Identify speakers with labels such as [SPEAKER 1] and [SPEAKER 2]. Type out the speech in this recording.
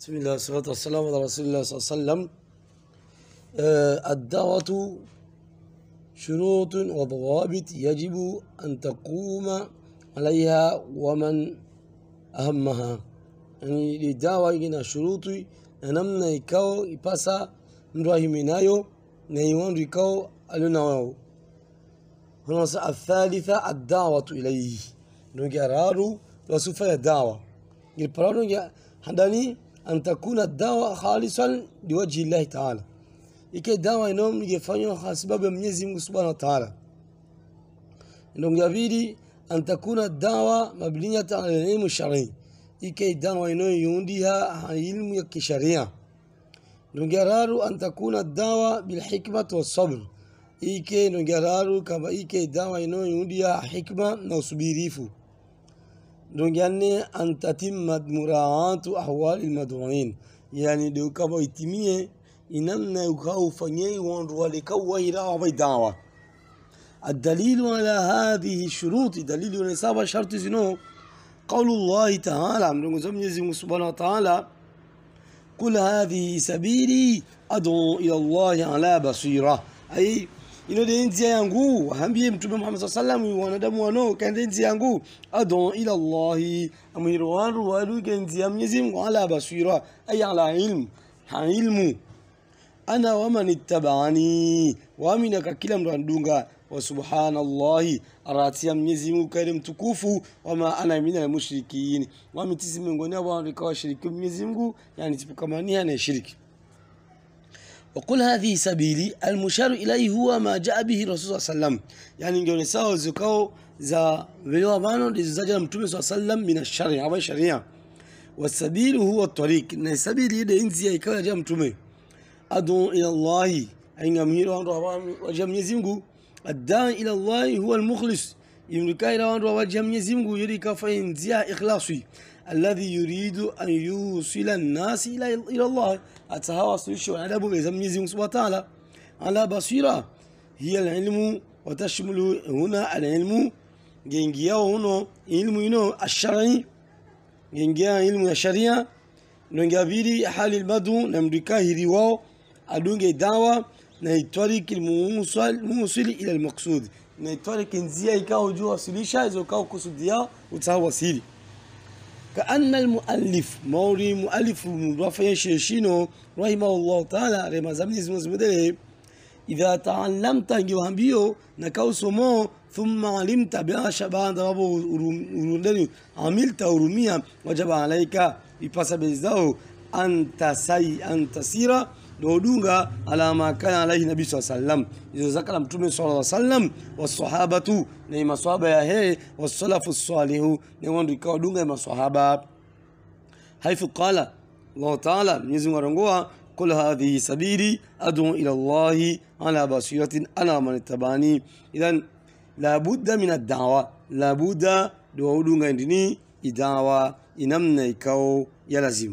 [SPEAKER 1] بسم الله والصلاة والسلام على رسول الله صلى الله عليه وسلم آه، الدعوة شروط وضوابط يجب أن تقوم عليها ومن أهمها يعني للدعوة هنا شروط نمنا يكاو يباسا نروحي منايو نيوان ريكاو ألوناو هنا الثالثة الدعوة إليه نجرارو رسول الدعوة يبرارو هنداني يعني أن تكون الدعوة خالصا لوجه الله تعالى إكي الدعوة نوم يفنيو خاسبا بميزم سبحانه وتعالى نوم يبيدي أن تكون الدعوة مبنية على العلم الشرعي إكي الدعوة نوم يونديها علم الشريعة نوم يرارو أن تكون الدعوة بالحكمة والصبر إكي نوم يرارو كما إكي الدعوة نوم يونديها حكمة نوصبيريفو دوغاني يعني ان تتم مراعاه احوال المدعوين يعني دو كابو يتيميه انن نوكاو فنيي وند ولكو دعوة الدليل على هذه الشروط دليل على سبع شرط زنو قول الله تعالى من زمجزي سبحانه وتعالى كل هذه سبيلي ادعو الى الله على بصيره اي inode njia yangu, waambie Mtume Muhammad sallallahu alaihi wanadamu wano kende njia yangu, adu ila Allah amiru wanru njia Mwenyezi ala basira ay ala ilm ha ilmu ana wa man ittabani kila mtu andunga wa subhanallahi aratia Mwenyezi Mungu kale mtukufu, wama ana mina mushrikin, wamitisi miongoni mwa washiriki Mwenyezi Mungu, yani tipukamania na shiriki وكل هذه سبيلي المشار إليه هو ما جاء به الرسول صلى الله عليه وسلم يعني إن جل نساء صلى الله من الشرع أو الشريعة والسبيل هو الطريق إن يعني السبيل يدي إنسي أي كلا جام تومي أدعو إلى الله أين غمير وان روابان وجام إلى الله هو المخلص يمركا إلى وان روابان يريكا فإن إخلاصي الذي يريد أن يوصل الناس إلى إلى الله أتها وصل العرب بزمن وتعالى على بصيرة هي العلم وتشمل هنا العلم جنجيا هنا علم هنا الشرعي جنجيا علم الشريعة نجابيري حال المدو نمريكا هيريواو أدونج دعوة نيتوريك الموصل موصل إلى المقصود نيتوريك إنزيا يكاو جوا وصليشا إذا كاو كسوديا وتها وصيلي كأن المؤلف موري مؤلف مبافيا شيشينو رحمه الله تعالى رما زمني زمز مدري إذا تعلمت بيو نكاو سمو ثم علمت بها شبان ربو أرندني عملت ورميا وجب عليك يبص بزداه أن تسي أن تسير dodunga ala ma kana alaihi nabii saa sallam izozakala mtume saa sallam wasahabatu na maswahaba ya hee wasalafu salihu newandu ikawadunga maswahaba haithu qala allah taala mwenyezi mungu arongoa قل هذه سبيلي أدعو إلى الله على بصيرة la من اتبعني إذا لابد من الدعوة لابد دعوة عندني إدعوة إنمنا إكو يلزم